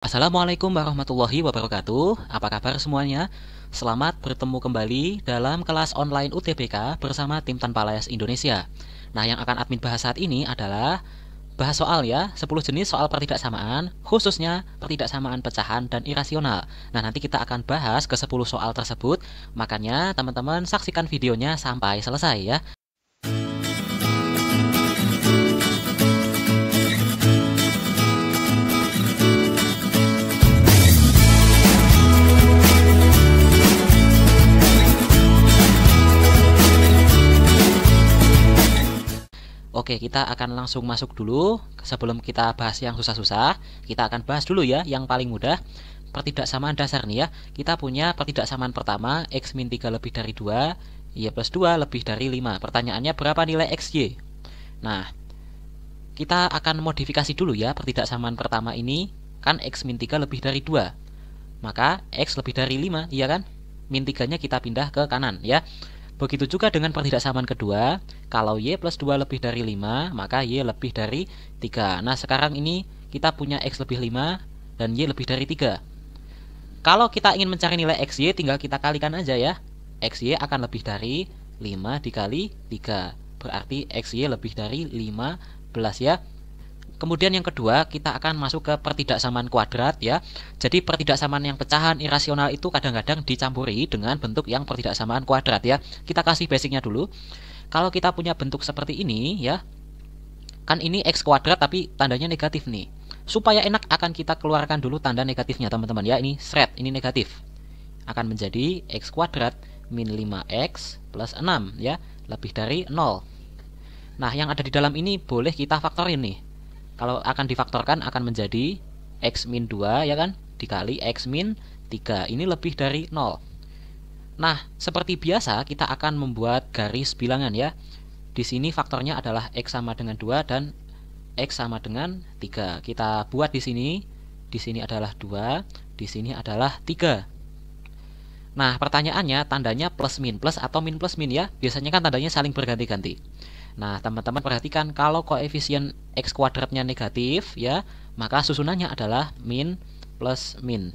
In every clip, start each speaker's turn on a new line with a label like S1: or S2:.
S1: Assalamualaikum warahmatullahi wabarakatuh. Apa kabar semuanya? Selamat bertemu kembali dalam kelas online UTBK bersama tim Tanpa Layas Indonesia. Nah, yang akan admin bahas saat ini adalah bahas soal ya, 10 jenis soal pertidaksamaan, khususnya pertidaksamaan pecahan dan irasional. Nah, nanti kita akan bahas ke 10 soal tersebut, makanya teman-teman saksikan videonya sampai selesai ya. Oke, kita akan langsung masuk dulu sebelum kita bahas yang susah-susah. Kita akan bahas dulu ya yang paling mudah. Pertidaksamaan dasar nih ya. Kita punya pertidaksamaan pertama x min 3 lebih dari 2, y plus 2 lebih dari 5. Pertanyaannya berapa nilai xy? Nah, kita akan modifikasi dulu ya pertidaksamaan pertama ini. Kan x min 3 lebih dari 2. Maka x lebih dari 5, iya kan? Min 3-nya kita pindah ke kanan ya. Begitu juga dengan pertidaksamaan kedua, kalau Y plus 2 lebih dari 5, maka Y lebih dari 3. Nah, sekarang ini kita punya X lebih 5 dan Y lebih dari 3. Kalau kita ingin mencari nilai XY, tinggal kita kalikan aja ya. XY akan lebih dari 5 dikali 3. Berarti XY lebih dari 15 ya. Kemudian yang kedua, kita akan masuk ke pertidaksamaan kuadrat ya. Jadi pertidaksamaan yang pecahan irasional itu kadang-kadang dicampuri dengan bentuk yang pertidaksamaan kuadrat ya. Kita kasih basicnya dulu. Kalau kita punya bentuk seperti ini ya, kan ini x kuadrat tapi tandanya negatif nih. Supaya enak akan kita keluarkan dulu tanda negatifnya teman-teman ya. Ini seret, ini negatif. Akan menjadi x kuadrat min 5x plus 6 ya, lebih dari 0. Nah, yang ada di dalam ini boleh kita faktorin nih kalau akan difaktorkan akan menjadi x min 2 ya kan dikali x min 3 ini lebih dari 0 nah seperti biasa kita akan membuat garis bilangan ya di sini faktornya adalah x sama dengan 2 dan x sama dengan 3 kita buat di sini di sini adalah 2 di sini adalah 3 Nah, pertanyaannya tandanya plus min plus atau min plus min ya. Biasanya kan tandanya saling berganti-ganti. Nah, teman-teman perhatikan kalau koefisien x kuadratnya negatif ya, maka susunannya adalah min plus min.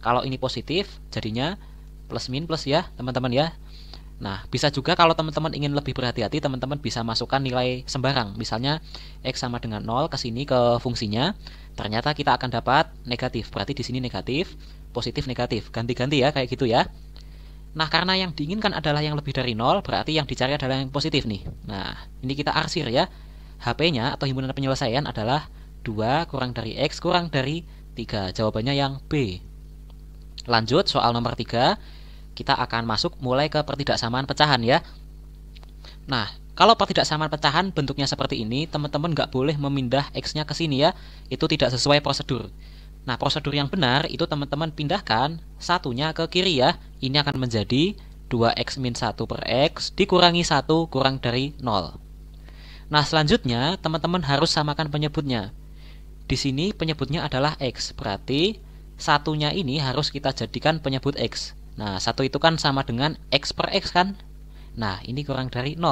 S1: Kalau ini positif, jadinya plus min plus ya, teman-teman ya. Nah, bisa juga kalau teman-teman ingin lebih berhati-hati, teman-teman bisa masukkan nilai sembarang. Misalnya x sama dengan 0 ke sini ke fungsinya, ternyata kita akan dapat negatif. Berarti di sini negatif, positif negatif. Ganti-ganti ya kayak gitu ya. Nah, karena yang diinginkan adalah yang lebih dari nol, berarti yang dicari adalah yang positif nih. Nah, ini kita arsir ya. HP-nya atau himpunan penyelesaian adalah 2 kurang dari X kurang dari 3. Jawabannya yang B. Lanjut, soal nomor 3. Kita akan masuk mulai ke pertidaksamaan pecahan ya. Nah, kalau pertidaksamaan pecahan bentuknya seperti ini, teman-teman nggak boleh memindah X-nya ke sini ya. Itu tidak sesuai prosedur. Nah, prosedur yang benar itu teman-teman pindahkan satunya ke kiri ya ini akan menjadi 2x min 1 per x dikurangi 1 kurang dari 0. Nah, selanjutnya teman-teman harus samakan penyebutnya. Di sini penyebutnya adalah x, berarti satunya ini harus kita jadikan penyebut x. Nah, satu itu kan sama dengan x per x kan? Nah, ini kurang dari 0.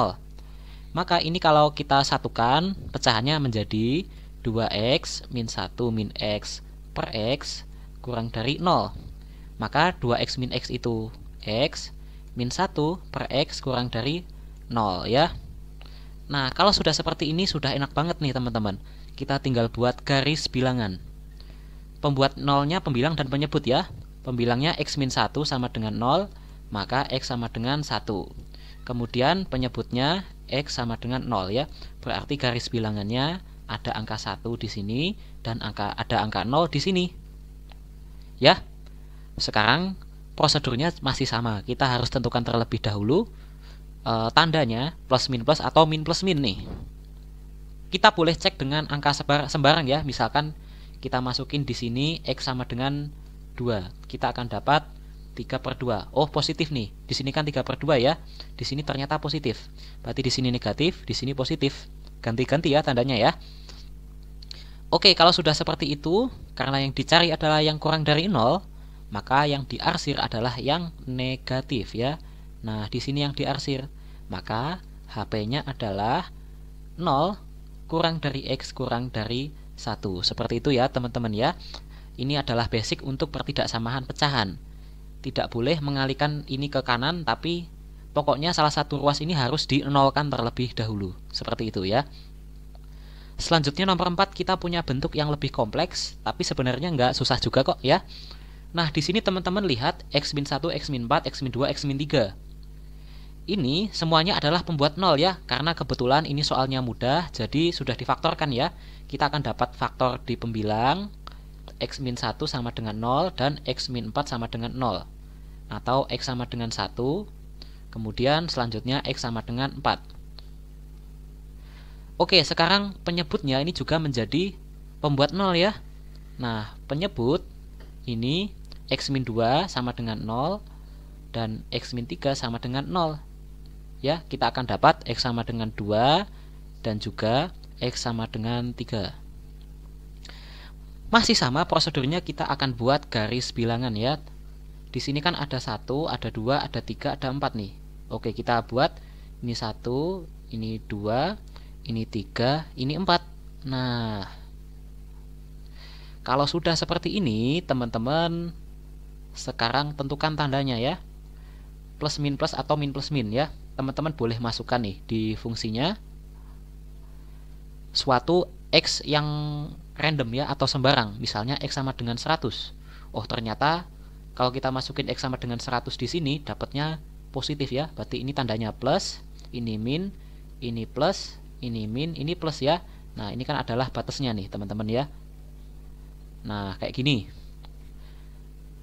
S1: Maka ini kalau kita satukan, pecahannya menjadi 2x min 1 min x per x kurang dari 0 maka 2x min x itu x min 1 per x kurang dari 0 ya nah kalau sudah seperti ini sudah enak banget nih teman-teman kita tinggal buat garis bilangan pembuat nolnya pembilang dan penyebut ya pembilangnya x min 1 sama dengan 0 maka x sama dengan 1 kemudian penyebutnya x sama dengan 0 ya berarti garis bilangannya ada angka 1 di sini dan angka ada angka 0 di sini ya sekarang prosedurnya masih sama. Kita harus tentukan terlebih dahulu e, tandanya plus min plus atau min plus min nih. Kita boleh cek dengan angka sembarang ya. Misalkan kita masukin di sini x sama dengan 2. Kita akan dapat 3 per 2. Oh, positif nih. Di sini kan 3 per 2 ya. Di sini ternyata positif. Berarti di sini negatif, di sini positif. Ganti-ganti ya tandanya ya. Oke, kalau sudah seperti itu, karena yang dicari adalah yang kurang dari 0, maka yang diarsir adalah yang negatif ya. Nah, di sini yang diarsir, maka HP-nya adalah 0 kurang dari X kurang dari 1. Seperti itu ya, teman-teman ya. Ini adalah basic untuk pertidaksamaan pecahan. Tidak boleh mengalihkan ini ke kanan tapi pokoknya salah satu ruas ini harus dinolkan terlebih dahulu. Seperti itu ya. Selanjutnya nomor 4 kita punya bentuk yang lebih kompleks tapi sebenarnya nggak susah juga kok ya. Nah, di sini teman-teman lihat x-1, x-4, x-2, x-3. Ini semuanya adalah pembuat nol ya, karena kebetulan ini soalnya mudah, jadi sudah difaktorkan ya. Kita akan dapat faktor di pembilang x-1 sama dengan 0 dan x-4 sama dengan 0 atau x sama dengan 1. Kemudian selanjutnya x sama dengan 4. Oke, sekarang penyebutnya ini juga menjadi pembuat nol ya. Nah, penyebut ini x-2 sama dengan 0 dan x-3 sama dengan 0 ya kita akan dapat x sama dengan 2 dan juga x sama dengan 3 masih sama prosedurnya kita akan buat garis bilangan ya di sini kan ada satu ada dua ada tiga ada empat nih oke kita buat ini satu ini dua ini tiga ini empat nah kalau sudah seperti ini teman-teman sekarang tentukan tandanya ya. Plus min plus atau min plus min ya. Teman-teman boleh masukkan nih di fungsinya suatu x yang random ya atau sembarang. Misalnya x sama dengan 100. Oh, ternyata kalau kita masukin x sama dengan 100 di sini dapatnya positif ya. Berarti ini tandanya plus, ini min, ini plus, ini min, ini plus ya. Nah, ini kan adalah batasnya nih, teman-teman ya. Nah, kayak gini.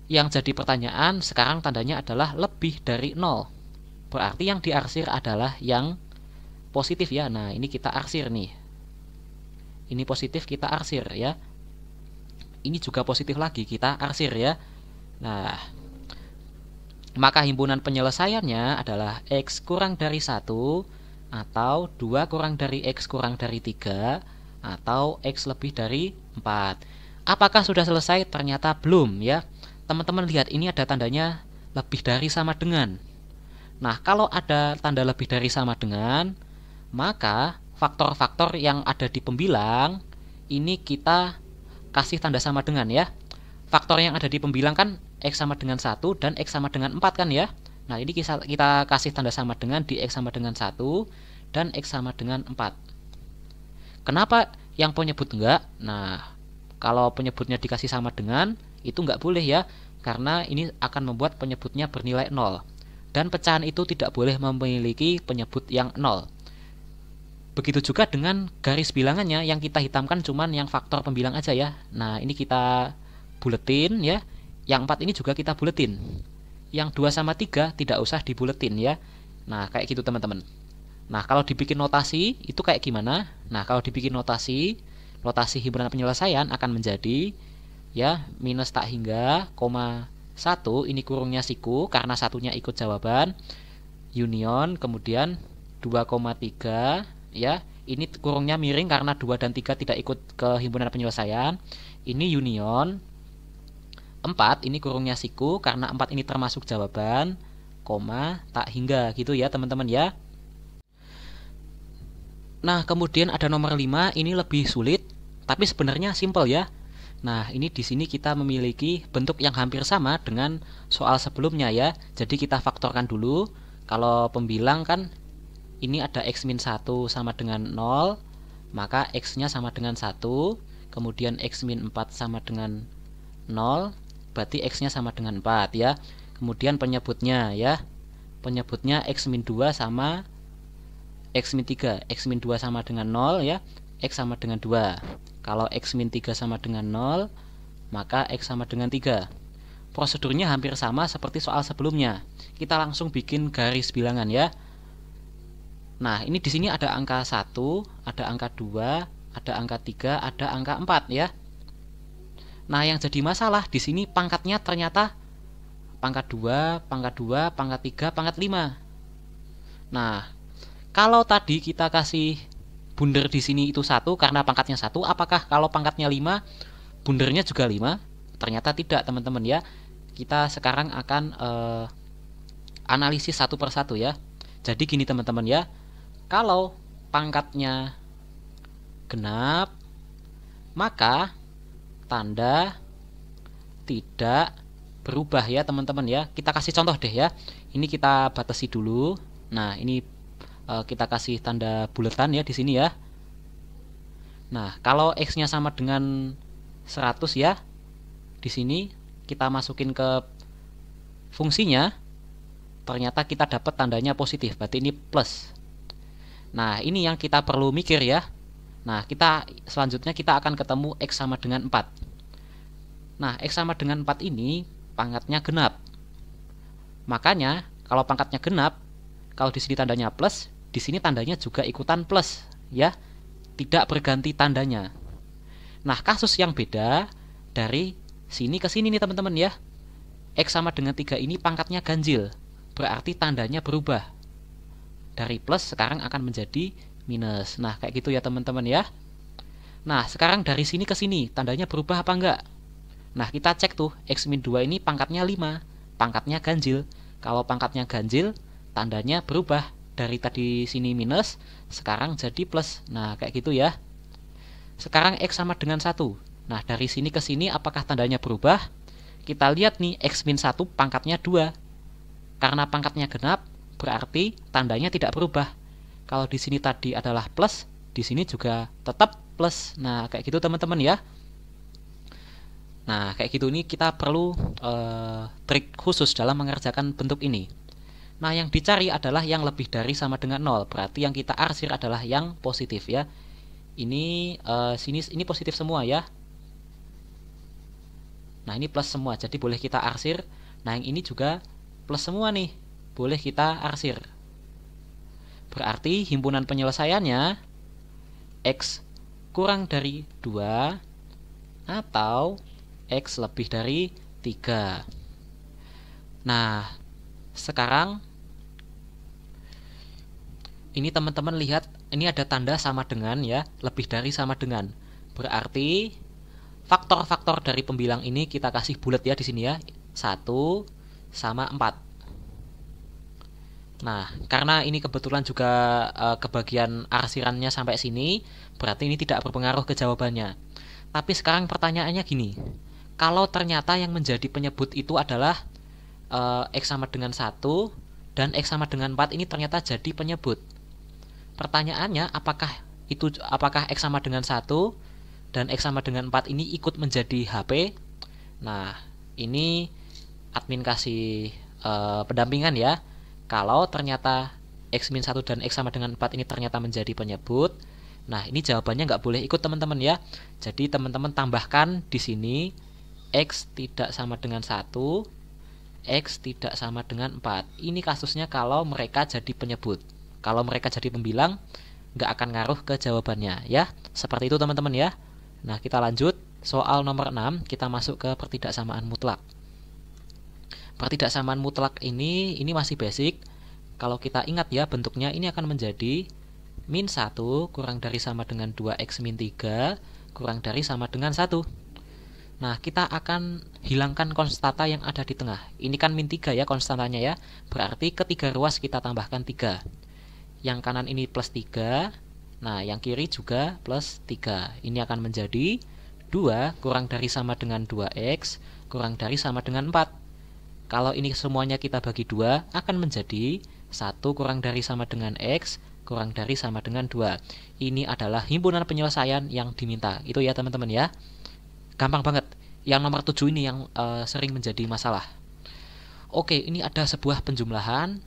S1: Yang jadi pertanyaan sekarang tandanya adalah lebih dari 0. Berarti yang diarsir adalah yang positif ya. Nah, ini kita arsir nih. Ini positif kita arsir ya. Ini juga positif lagi kita arsir ya. Nah, maka himpunan penyelesaiannya adalah x kurang dari 1 atau 2 kurang dari X kurang dari 3 atau X lebih dari 4 Apakah sudah selesai? Ternyata belum ya teman-teman lihat ini ada tandanya lebih dari sama dengan. Nah, kalau ada tanda lebih dari sama dengan, maka faktor-faktor yang ada di pembilang ini kita kasih tanda sama dengan ya. Faktor yang ada di pembilang kan X sama dengan 1 dan X sama dengan 4 kan ya. Nah, ini kita kasih tanda sama dengan di X sama dengan 1 dan X sama dengan 4. Kenapa yang penyebut enggak? Nah, kalau penyebutnya dikasih sama dengan, itu nggak boleh ya karena ini akan membuat penyebutnya bernilai nol dan pecahan itu tidak boleh memiliki penyebut yang nol. begitu juga dengan garis bilangannya yang kita hitamkan cuman yang faktor pembilang aja ya nah ini kita buletin ya yang 4 ini juga kita buletin yang 2 sama 3 tidak usah dibuletin ya nah kayak gitu teman-teman Nah, kalau dibikin notasi itu kayak gimana? Nah, kalau dibikin notasi, notasi himpunan penyelesaian akan menjadi ya minus tak hingga koma satu ini kurungnya siku karena satunya ikut jawaban union kemudian 2,3 ya ini kurungnya miring karena 2 dan 3 tidak ikut ke himpunan penyelesaian ini union 4 ini kurungnya siku karena 4 ini termasuk jawaban koma tak hingga gitu ya teman-teman ya Nah kemudian ada nomor 5 ini lebih sulit tapi sebenarnya simple ya Nah, ini di sini kita memiliki bentuk yang hampir sama dengan soal sebelumnya ya. Jadi kita faktorkan dulu. Kalau pembilang kan ini ada x min 1 sama dengan 0, maka x-nya sama dengan 1, kemudian x min 4 sama dengan 0, berarti x-nya sama dengan 4 ya. Kemudian penyebutnya ya. Penyebutnya x min 2 sama x min 3, x min 2 sama dengan 0 ya, x sama dengan 2. Kalau X min 3 sama dengan 0, maka X sama dengan 3. Prosedurnya hampir sama seperti soal sebelumnya. Kita langsung bikin garis bilangan ya. Nah, ini di sini ada angka 1, ada angka 2, ada angka 3, ada angka 4 ya. Nah, yang jadi masalah di sini pangkatnya ternyata pangkat 2, pangkat 2, pangkat 3, pangkat 5. Nah, kalau tadi kita kasih bunder di sini itu satu karena pangkatnya satu apakah kalau pangkatnya lima bundernya juga lima ternyata tidak teman-teman ya kita sekarang akan uh, analisis satu persatu ya jadi gini teman-teman ya kalau pangkatnya genap maka tanda tidak berubah ya teman-teman ya kita kasih contoh deh ya ini kita batasi dulu nah ini Eh, kita kasih tanda bulatan ya di sini ya. Nah, kalau x-nya sama dengan 100 ya. Di sini kita masukin ke fungsinya ternyata kita dapat tandanya positif, berarti ini plus. Nah, ini yang kita perlu mikir ya. Nah, kita selanjutnya kita akan ketemu x sama dengan 4. Nah, x sama dengan 4 ini pangkatnya genap. Makanya, kalau pangkatnya genap, kalau di sini tandanya plus, di sini tandanya juga ikutan plus ya tidak berganti tandanya nah kasus yang beda dari sini ke sini nih teman-teman ya X sama dengan 3 ini pangkatnya ganjil berarti tandanya berubah dari plus sekarang akan menjadi minus nah kayak gitu ya teman-teman ya nah sekarang dari sini ke sini tandanya berubah apa enggak nah kita cek tuh X min 2 ini pangkatnya 5 pangkatnya ganjil kalau pangkatnya ganjil tandanya berubah dari tadi sini minus sekarang jadi plus nah kayak gitu ya sekarang X sama dengan 1 nah dari sini ke sini apakah tandanya berubah kita lihat nih X minus 1 pangkatnya 2 karena pangkatnya genap berarti tandanya tidak berubah kalau di sini tadi adalah plus di sini juga tetap plus nah kayak gitu teman-teman ya nah kayak gitu ini kita perlu uh, trik khusus dalam mengerjakan bentuk ini Nah, yang dicari adalah yang lebih dari sama dengan 0 Berarti yang kita arsir adalah yang positif ya. Ini uh, sini ini positif semua ya. Nah, ini plus semua. Jadi boleh kita arsir. Nah, yang ini juga plus semua nih. Boleh kita arsir. Berarti himpunan penyelesaiannya x kurang dari 2 atau x lebih dari 3. Nah, sekarang ini teman-teman lihat ini ada tanda sama dengan ya, lebih dari sama dengan. Berarti faktor-faktor dari pembilang ini kita kasih bulat ya di sini ya. satu sama empat Nah, karena ini kebetulan juga e, kebagian arsirannya sampai sini, berarti ini tidak berpengaruh ke jawabannya. Tapi sekarang pertanyaannya gini, kalau ternyata yang menjadi penyebut itu adalah uh, X sama dengan 1 dan X sama dengan 4 ini ternyata jadi penyebut. Pertanyaannya apakah itu apakah X sama dengan 1 dan X sama dengan 4 ini ikut menjadi HP? Nah, ini admin kasih uh, pendampingan ya. Kalau ternyata X-1 dan X sama dengan 4 ini ternyata menjadi penyebut, Nah, ini jawabannya nggak boleh ikut teman-teman ya. Jadi teman-teman tambahkan di sini x tidak sama dengan 1 X tidak sama dengan 4 Ini kasusnya kalau mereka jadi penyebut Kalau mereka jadi pembilang nggak akan ngaruh ke jawabannya ya Seperti itu teman-teman ya Nah kita lanjut Soal nomor 6 kita masuk ke pertidaksamaan mutlak Pertidaksamaan mutlak ini ini masih basic Kalau kita ingat ya bentuknya ini akan menjadi Min 1 kurang dari sama dengan 2x min 3 kurang dari sama dengan 1 Nah, kita akan hilangkan konstata yang ada di tengah. Ini kan min 3 ya konstantanya ya. Berarti ketiga ruas kita tambahkan 3. Yang kanan ini plus 3. Nah, yang kiri juga plus 3. Ini akan menjadi 2 kurang dari sama dengan 2x kurang dari sama dengan 4. Kalau ini semuanya kita bagi 2 akan menjadi 1 kurang dari sama dengan x kurang dari sama dengan 2. Ini adalah himpunan penyelesaian yang diminta. Itu ya teman-teman ya gampang banget yang nomor 7 ini yang uh, sering menjadi masalah oke ini ada sebuah penjumlahan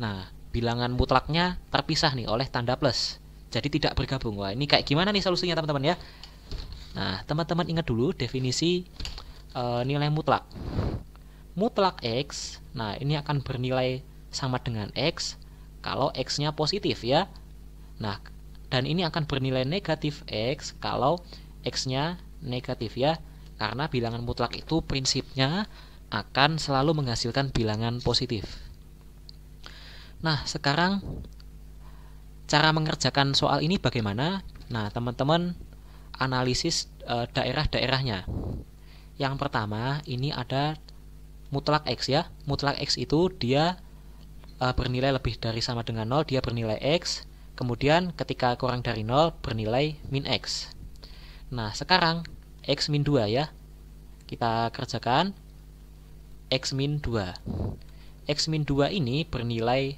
S1: nah bilangan mutlaknya terpisah nih oleh tanda plus jadi tidak bergabung wah ini kayak gimana nih solusinya teman-teman ya nah teman-teman ingat dulu definisi uh, nilai mutlak mutlak x nah ini akan bernilai sama dengan x kalau x-nya positif ya nah dan ini akan bernilai negatif x kalau x-nya negatif ya. Karena bilangan mutlak itu prinsipnya akan selalu menghasilkan bilangan positif. Nah, sekarang cara mengerjakan soal ini bagaimana? Nah, teman-teman analisis e, daerah-daerahnya. Yang pertama, ini ada mutlak x ya. Mutlak x itu dia e, bernilai lebih dari sama dengan 0, dia bernilai x. Kemudian ketika kurang dari 0 bernilai min x. Nah, sekarang X min 2 ya. Kita kerjakan X min 2. X min 2 ini bernilai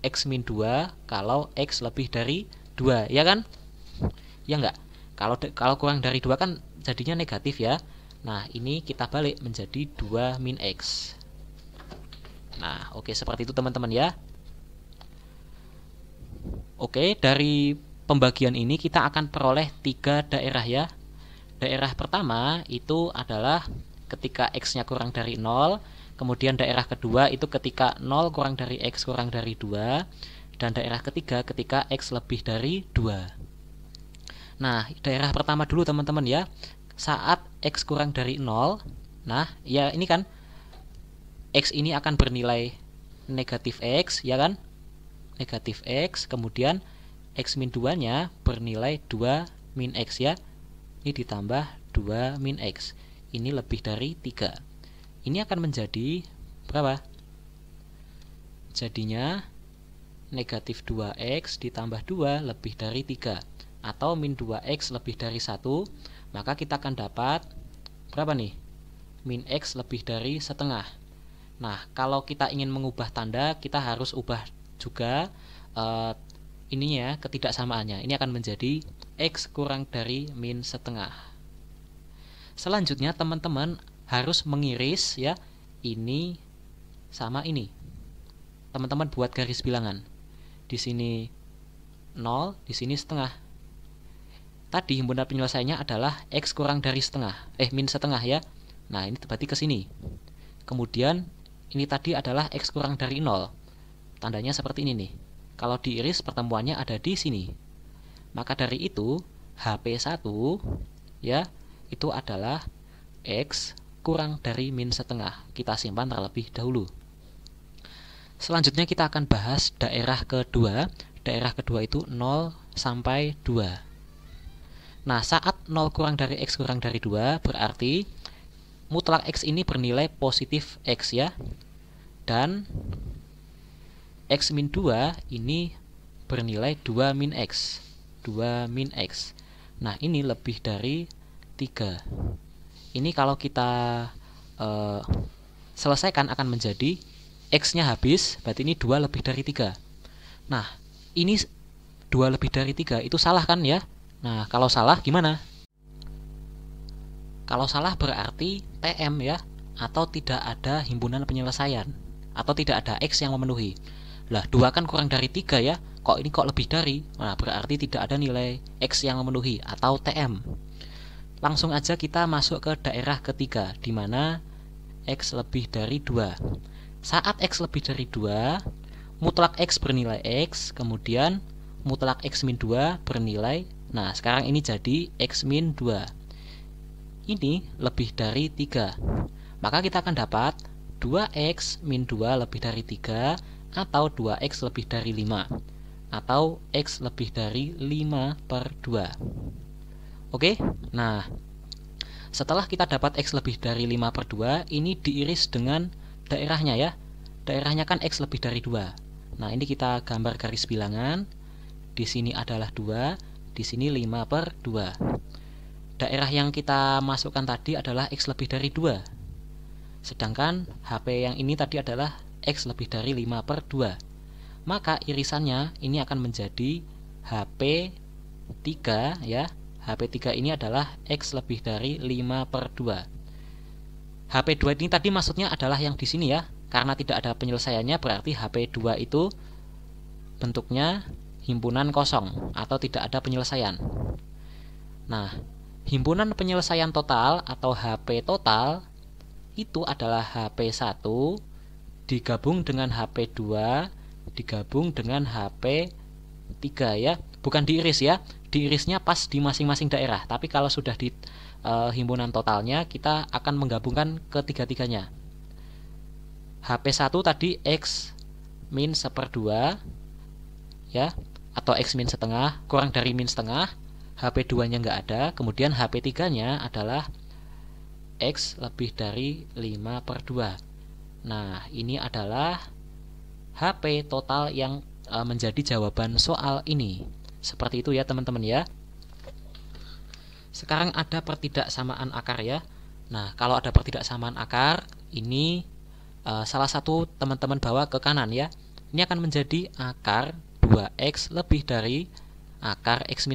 S1: X min 2 kalau X lebih dari 2, ya kan? Ya enggak? Kalau kalau kurang dari 2 kan jadinya negatif ya. Nah, ini kita balik menjadi 2 min X. Nah, oke seperti itu teman-teman ya. Oke, dari pembagian ini kita akan peroleh tiga daerah ya. Daerah pertama itu adalah ketika x-nya kurang dari 0, kemudian daerah kedua itu ketika 0 kurang dari x kurang dari 2, dan daerah ketiga ketika x lebih dari 2. Nah, daerah pertama dulu teman-teman ya. Saat x kurang dari 0, nah ya ini kan x ini akan bernilai negatif x ya kan? Negatif x, kemudian X min 2 nya bernilai 2 min X ya ini ditambah 2 min X ini lebih dari 3 ini akan menjadi berapa? jadinya negatif 2X ditambah 2 lebih dari 3 atau min 2X lebih dari 1 maka kita akan dapat berapa nih? min X lebih dari setengah Nah, kalau kita ingin mengubah tanda, kita harus ubah juga eh, ini ya ketidaksamaannya ini akan menjadi x kurang dari min setengah selanjutnya teman-teman harus mengiris ya ini sama ini teman-teman buat garis bilangan di sini 0 di sini setengah tadi himpunan penyelesaiannya adalah x kurang dari setengah eh min setengah ya nah ini berarti ke sini kemudian ini tadi adalah x kurang dari 0 tandanya seperti ini nih kalau diiris pertemuannya ada di sini. Maka dari itu HP1 ya itu adalah X kurang dari min setengah. Kita simpan terlebih dahulu. Selanjutnya kita akan bahas daerah kedua. Daerah kedua itu 0 sampai 2. Nah, saat 0 kurang dari X kurang dari 2 berarti mutlak X ini bernilai positif X ya. Dan X min 2 ini bernilai 2 min X 2 min X Nah ini lebih dari 3 Ini kalau kita uh, selesaikan akan menjadi X-nya habis Berarti ini 2 lebih dari 3 Nah ini 2 lebih dari 3 itu salah kan ya Nah kalau salah gimana? Kalau salah berarti TM ya Atau tidak ada himpunan penyelesaian Atau tidak ada X yang memenuhi lah, 2 kan kurang dari 3 ya. Kok ini kok lebih dari? Nah, berarti tidak ada nilai X yang memenuhi atau TM. Langsung aja kita masuk ke daerah ketiga, di mana X lebih dari 2. Saat X lebih dari 2, mutlak X bernilai X, kemudian mutlak X 2 bernilai, nah sekarang ini jadi X 2. Ini lebih dari 3. Maka kita akan dapat 2X min 2 lebih dari 3 atau 2x lebih dari 5 atau x lebih dari 5 per 2 oke nah setelah kita dapat x lebih dari 5 per 2 ini diiris dengan daerahnya ya daerahnya kan x lebih dari 2 nah ini kita gambar garis bilangan di sini adalah 2 di sini 5 per 2 daerah yang kita masukkan tadi adalah x lebih dari 2 sedangkan HP yang ini tadi adalah X lebih dari 5 per 2 maka irisannya ini akan menjadi HP 3 ya HP3 ini adalah X lebih dari 5 per 2 HP2 ini tadi maksudnya adalah yang di sini ya karena tidak ada penyelesaiannya berarti HP2 itu bentuknya himpunan kosong atau tidak ada penyelesaian nah himpunan penyelesaian total atau HP total itu adalah HP1 digabung dengan HP2 digabung dengan HP3 ya bukan diiris ya diirisnya pas di masing-masing daerah tapi kalau sudah di e, himpunan totalnya kita akan menggabungkan ketiga-tiganya HP1 tadi X min 2 ya atau X min setengah kurang dari min setengah HP2 nya nggak ada kemudian HP3 nya adalah X lebih dari 5 per 2 Nah, ini adalah HP total yang e, menjadi jawaban soal ini. Seperti itu ya teman-teman ya. Sekarang ada pertidaksamaan akar ya. Nah, kalau ada pertidaksamaan akar, ini e, salah satu teman-teman bawa ke kanan ya. Ini akan menjadi akar 2x lebih dari akar x-1.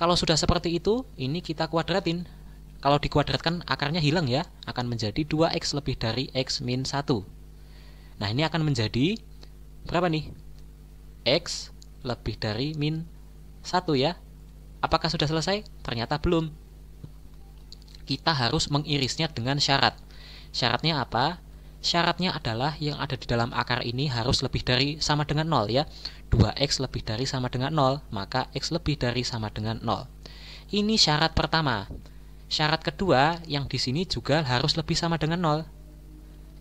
S1: Kalau sudah seperti itu, ini kita kuadratin kalau dikuadratkan akarnya hilang ya, akan menjadi 2x lebih dari x min 1. Nah, ini akan menjadi berapa nih? x lebih dari min 1 ya. Apakah sudah selesai? Ternyata belum. Kita harus mengirisnya dengan syarat. Syaratnya apa? Syaratnya adalah yang ada di dalam akar ini harus lebih dari sama dengan 0 ya. 2x lebih dari sama dengan 0, maka x lebih dari sama dengan 0. Ini syarat pertama. Syarat kedua yang di sini juga harus lebih sama dengan 0.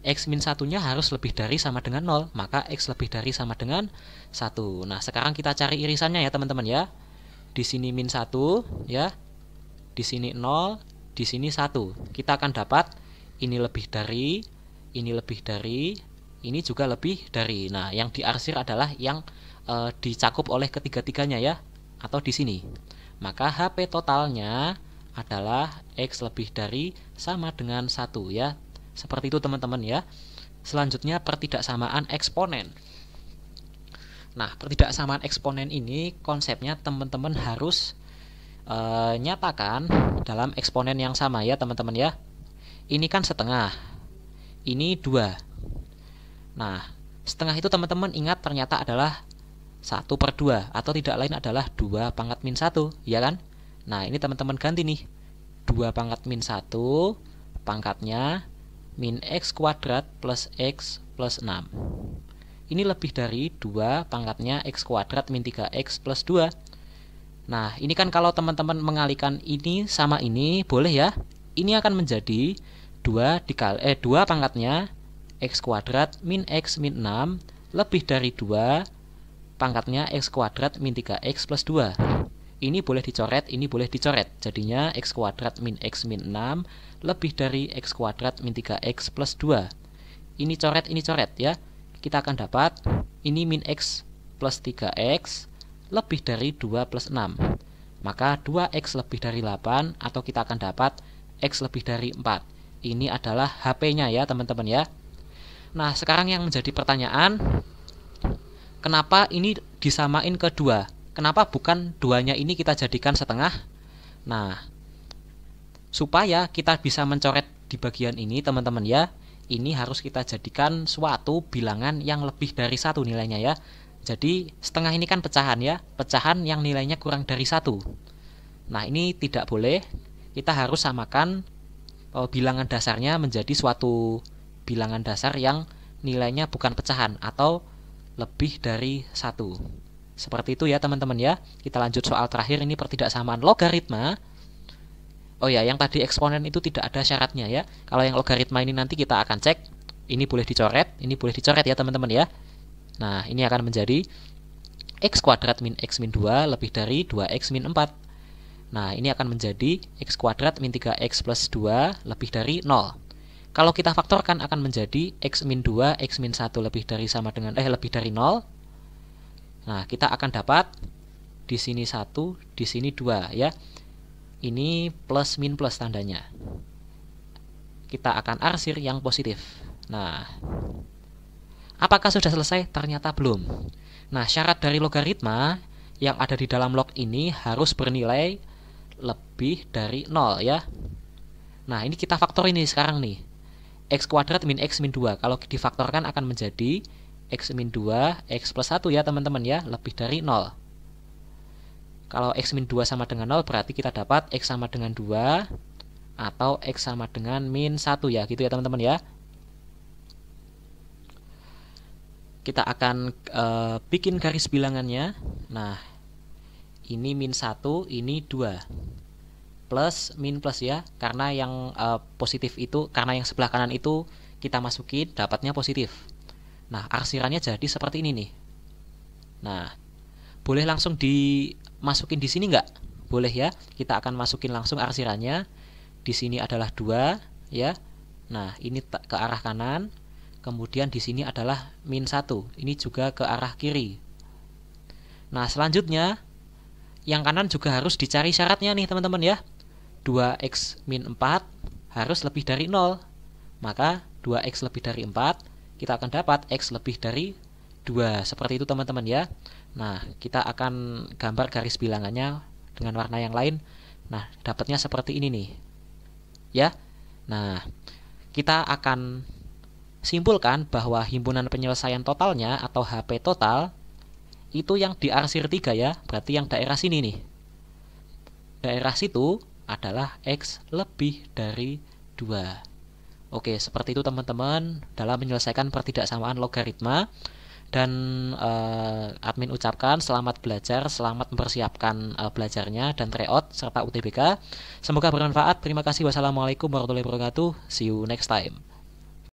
S1: X min satunya harus lebih dari sama dengan 0, maka X lebih dari sama dengan 1. Nah, sekarang kita cari irisannya ya teman-teman ya. Di sini min 1 ya, di sini 0, di sini 1. Kita akan dapat ini lebih dari, ini lebih dari, ini juga lebih dari. Nah, yang diarsir adalah yang e, dicakup oleh ketiga-tiganya ya, atau di sini. Maka HP totalnya adalah X lebih dari sama dengan 1 ya. Seperti itu teman-teman ya. Selanjutnya pertidaksamaan eksponen. Nah, pertidaksamaan eksponen ini konsepnya teman-teman harus e, nyatakan dalam eksponen yang sama ya teman-teman ya. Ini kan setengah, ini dua. Nah, setengah itu teman-teman ingat ternyata adalah satu per dua atau tidak lain adalah dua pangkat min satu ya kan? Nah, ini teman-teman ganti nih. 2 pangkat min 1 pangkatnya min x kuadrat plus x plus 6. Ini lebih dari 2 pangkatnya x kuadrat min 3x plus 2. Nah, ini kan kalau teman-teman mengalikan ini sama ini, boleh ya? Ini akan menjadi 2 dikali eh 2 pangkatnya x kuadrat min x min 6 lebih dari 2 pangkatnya x kuadrat min 3x plus 2 ini boleh dicoret, ini boleh dicoret. Jadinya x kuadrat min x min 6 lebih dari x kuadrat min 3x plus 2. Ini coret, ini coret ya. Kita akan dapat ini min x plus 3x lebih dari 2 plus 6. Maka 2x lebih dari 8 atau kita akan dapat x lebih dari 4. Ini adalah HP-nya ya teman-teman ya. Nah sekarang yang menjadi pertanyaan, kenapa ini disamain ke 2? Kenapa bukan duanya ini kita jadikan setengah? Nah, supaya kita bisa mencoret di bagian ini teman-teman ya, ini harus kita jadikan suatu bilangan yang lebih dari satu nilainya ya. Jadi setengah ini kan pecahan ya, pecahan yang nilainya kurang dari satu. Nah ini tidak boleh, kita harus samakan eh, bilangan dasarnya menjadi suatu bilangan dasar yang nilainya bukan pecahan atau lebih dari satu. Seperti itu ya teman-teman ya. Kita lanjut soal terakhir ini pertidaksamaan logaritma. Oh ya, yang tadi eksponen itu tidak ada syaratnya ya. Kalau yang logaritma ini nanti kita akan cek. Ini boleh dicoret, ini boleh dicoret ya teman-teman ya. Nah, ini akan menjadi x kuadrat min x min 2 lebih dari 2x min 4. Nah, ini akan menjadi x kuadrat min 3x plus 2 lebih dari 0. Kalau kita faktorkan akan menjadi x min 2, x min 1 lebih dari sama dengan, eh lebih dari 0. Nah, kita akan dapat di sini satu, di sini dua ya. Ini plus min plus tandanya. Kita akan arsir yang positif. Nah, apakah sudah selesai? Ternyata belum. Nah, syarat dari logaritma yang ada di dalam log ini harus bernilai lebih dari nol ya. Nah, ini kita faktor ini sekarang nih. x kuadrat min x min 2. Kalau difaktorkan akan menjadi X min 2, X plus 1 ya teman-teman ya, lebih dari 0. Kalau X min 2 sama dengan 0 berarti kita dapat X sama dengan 2 atau X sama dengan min 1 ya, gitu ya teman-teman ya. Kita akan e, bikin garis bilangannya. Nah, ini min 1, ini 2 plus min plus ya karena yang e, positif itu karena yang sebelah kanan itu kita masukin dapatnya positif Nah, arsirannya jadi seperti ini nih. Nah, boleh langsung dimasukin di sini nggak? Boleh ya. Kita akan masukin langsung arsirannya. Di sini adalah dua, ya. Nah, ini ke arah kanan. Kemudian di sini adalah min 1. Ini juga ke arah kiri. Nah, selanjutnya yang kanan juga harus dicari syaratnya nih, teman-teman ya. 2x min 4 harus lebih dari 0. Maka 2x lebih dari 4 kita akan dapat X lebih dari 2. Seperti itu teman-teman ya. Nah, kita akan gambar garis bilangannya dengan warna yang lain. Nah, dapatnya seperti ini nih. Ya. Nah, kita akan simpulkan bahwa himpunan penyelesaian totalnya atau HP total itu yang diarsir arsir 3 ya, berarti yang daerah sini nih. Daerah situ adalah X lebih dari 2. Oke, seperti itu teman-teman dalam menyelesaikan pertidaksamaan logaritma dan uh, admin ucapkan selamat belajar, selamat mempersiapkan uh, belajarnya dan tryout serta UTBK. Semoga bermanfaat. Terima kasih. Wassalamualaikum warahmatullahi wabarakatuh. See you next time.